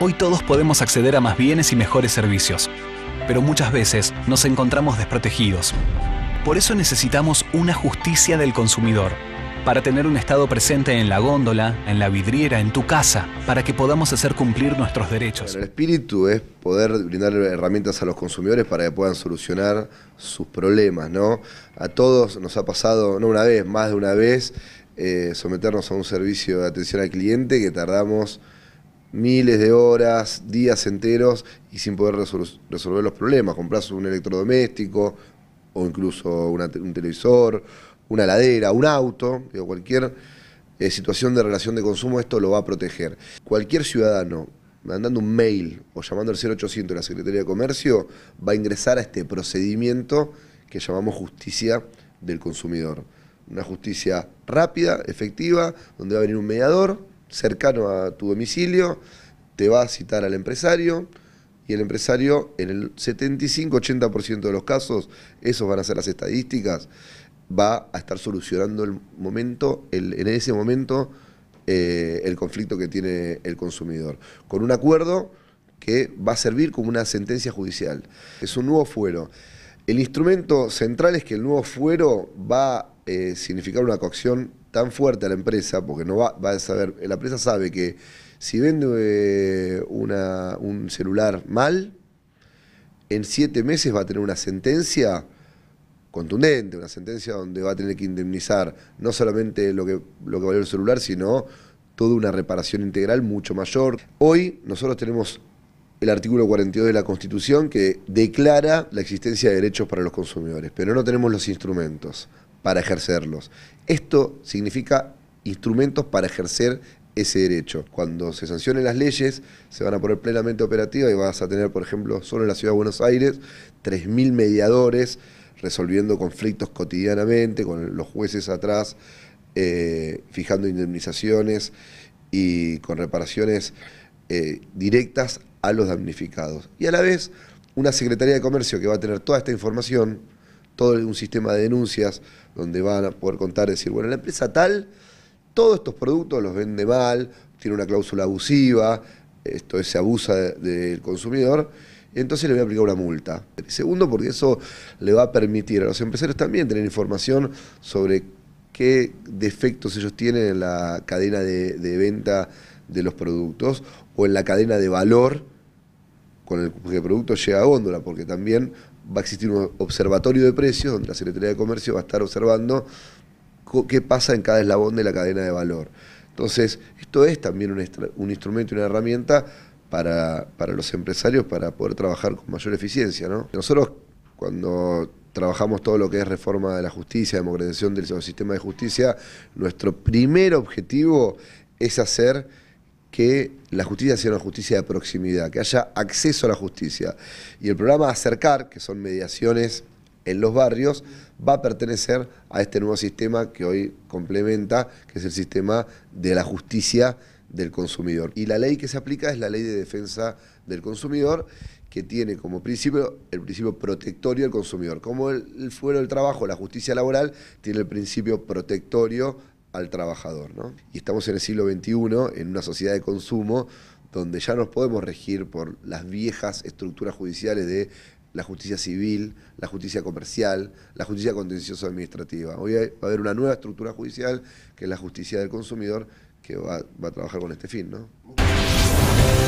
Hoy todos podemos acceder a más bienes y mejores servicios, pero muchas veces nos encontramos desprotegidos. Por eso necesitamos una justicia del consumidor, para tener un Estado presente en la góndola, en la vidriera, en tu casa, para que podamos hacer cumplir nuestros derechos. el espíritu es poder brindar herramientas a los consumidores para que puedan solucionar sus problemas, ¿no? A todos nos ha pasado, no una vez, más de una vez, eh, someternos a un servicio de atención al cliente que tardamos miles de horas, días enteros y sin poder resolver los problemas. Compras un electrodoméstico o incluso un televisor, una ladera, un auto, digo, cualquier eh, situación de relación de consumo, esto lo va a proteger. Cualquier ciudadano mandando un mail o llamando al 0800 de la Secretaría de Comercio va a ingresar a este procedimiento que llamamos justicia del consumidor. Una justicia rápida, efectiva, donde va a venir un mediador, cercano a tu domicilio, te va a citar al empresario y el empresario en el 75-80% de los casos, esos van a ser las estadísticas, va a estar solucionando el momento, en ese momento eh, el conflicto que tiene el consumidor, con un acuerdo que va a servir como una sentencia judicial. Es un nuevo fuero. El instrumento central es que el nuevo fuero va eh, significar una coacción tan fuerte a la empresa, porque no va, a saber, la empresa sabe que si vende eh, un celular mal, en siete meses va a tener una sentencia contundente, una sentencia donde va a tener que indemnizar no solamente lo que, lo que valió el celular, sino toda una reparación integral mucho mayor. Hoy nosotros tenemos el artículo 42 de la Constitución que declara la existencia de derechos para los consumidores, pero no tenemos los instrumentos para ejercerlos. Esto significa instrumentos para ejercer ese derecho. Cuando se sancionen las leyes, se van a poner plenamente operativas y vas a tener, por ejemplo, solo en la Ciudad de Buenos Aires, 3.000 mediadores resolviendo conflictos cotidianamente, con los jueces atrás, eh, fijando indemnizaciones y con reparaciones eh, directas a los damnificados. Y a la vez, una Secretaría de Comercio que va a tener toda esta información, todo un sistema de denuncias donde van a poder contar, decir, bueno, la empresa tal, todos estos productos los vende mal, tiene una cláusula abusiva, esto es, se abusa del consumidor, entonces le voy a aplicar una multa. Segundo, porque eso le va a permitir a los empresarios también tener información sobre qué defectos ellos tienen en la cadena de, de venta de los productos o en la cadena de valor con el que el producto llega a góndola, porque también va a existir un observatorio de precios donde la Secretaría de Comercio va a estar observando qué pasa en cada eslabón de la cadena de valor. Entonces, esto es también un, instrumento y una herramienta para, los empresarios para poder trabajar con mayor eficiencia. Nosotros, cuando trabajamos todo lo que es reforma de la justicia, democratización del sistema de justicia, nuestro primer objetivo es hacer que la justicia sea una justicia de proximidad, que haya acceso a la justicia. Y el programa Acercar, que son mediaciones en los barrios, va a pertenecer a este nuevo sistema que hoy complementa, que es el sistema de la justicia del consumidor. Y la ley que se aplica es la ley de defensa del consumidor, que tiene como principio el principio protectorio del consumidor. Como el, fuero del trabajo, la justicia laboral, tiene el principio protectorio al trabajador. ¿no? Y estamos en el siglo XXI, en una sociedad de consumo, donde ya nos podemos regir por las viejas estructuras judiciales de la justicia civil, la justicia comercial, la justicia contencioso-administrativa. Hoy va a haber una nueva estructura judicial, que es la justicia del consumidor, que va, a trabajar con este fin. ¿no?